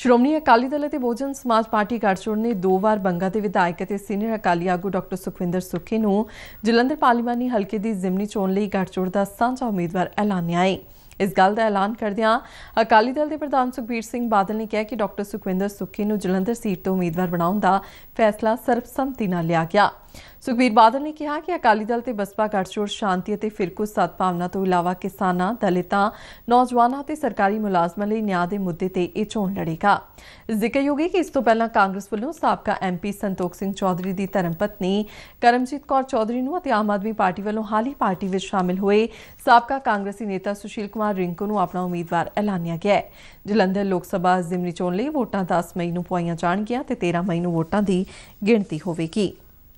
ਸ਼੍ਰੋਮਣੀ ਅਕਾਲੀ ਦਲ ਅਤੇ ਬਹੁਜਨ ਸਮਾਜ ਪਾਰਟੀ ਗੜਚੋੜ ਨੇ ਦੋ ਵਾਰ ਬੰਗਾ ਦੇ ਵਿਧਾਇਕ ਅਤੇ ਸੀਨੀਅਰ ਅਕਾਲੀ ਆਗੂ ਡਾਕਟਰ ਸੁਖਵਿੰਦਰ ਸੁਖੀ ਨੂੰ ਜਲੰਧਰ ਪਾਰਲੀਮਾਨੀ ਹਲਕੇ ਦੀ ਜ਼ਿਮਨੀ ਚੋਣ ਲਈ ਗੜਚੋੜ ਦਾ ਸਾਂਝਾ ਉਮੀਦਵਾਰ ਐਲਾਨਿਆ ਹੈ ਇਸ ਗੱਲ ਦਾ ਐਲਾਨ ਕਰਦਿਆਂ ਅਕਾਲੀ ਦਲ ਦੇ ਪ੍ਰਧਾਨ ਸੁਖਬੀਰ ਸਿੰਘ ਬਾਦਲ ਨੇ ਕਿਹਾ ਕਿ ਡਾਕਟਰ ਸੁਖਵਿੰਦਰ ਸੁਖੀ ਨੂੰ ਜਲੰਧਰ ਸੀਟ ਤੋਂ ਉਮੀਦਵਾਰ ਬਣਾਉਣ ਦਾ ਫੈਸਲਾ ਸਰਬਸੰਮਤੀ ਨਾਲ ਲਿਆ ਗਿਆ ਸੁਖਬੀਰ ਬਾਦਲ ਨੇ ਕਿਹਾ ਕਿ ਅਕਾਲੀ ਦਲ ਤੇ ਬਸਪਾ ਗੱਠਜੋੜ ਸ਼ਾਂਤੀ ਅਤੇ ਫਿਰਕੂ ਸਤਭਾਵਨਾ ਤੋਂ ਇਲਾਵਾ ਕਿਸਾਨਾਂ, ਦਲਿਤਾਂ, ਨੌਜਵਾਨਾਂ ਤੇ ਸਰਕਾਰੀ ਮੁਲਾਜ਼ਮਾਂ ਲਈ ਨਿਆਂ ਦੇ ਮੁੱਦੇ ਤੇ ਇਹ ਚੋਣ ਲੜੇਗਾ। ਜ਼ਿਕਰਯੋਗ ਹੈ ਕਿ ਇਸ ਤੋਂ ਪਹਿਲਾਂ ਕਾਂਗਰਸ ਵੱਲੋਂ ਸਾਬਕਾ ਐਮਪੀ ਸੰਤੋਖ ਸਿੰਘ ਚੌਧਰੀ ਦੀ ਧਰਮਪਤਨੀ ਕਰਮਜੀਤ ਕੌਰ ਚੌਧਰੀ ਨੂੰ ਅਤੇ ਆਮ ਆਦਮੀ ਪਾਰਟੀ ਵੱਲੋਂ ਹਾਲੀ ਪਾਰਟੀ ਵਿੱਚ ਸ਼ਾਮਿਲ ਹੋਏ ਸਾਬਕਾ ਕਾਂਗਰਸੀ ਨੇਤਾ ਸੁਸ਼ੀਲ ਕੁਮਾਰ ਰਿੰਕੂ ਨੂੰ ਆਪਣਾ ਉਮੀਦਵਾਰ ਐਲਾਨਿਆ ਗਿਆ ਹੈ। ਜਲੰਧਰ ਲੋਕ ਸਭਾ ਜ਼ਿਮਨੀ ਚੋਣ ਲਈ ਵੋਟਾਂ 10 ਮਈ ਨੂੰ ਪਵਾਈਆਂ ਜਾਣਗੀਆਂ ਤੇ 13 ਮਈ ਨੂੰ ਵੋਟਾਂ ਦੀ ਗਿਣਤੀ ਹੋਵੇਗੀ।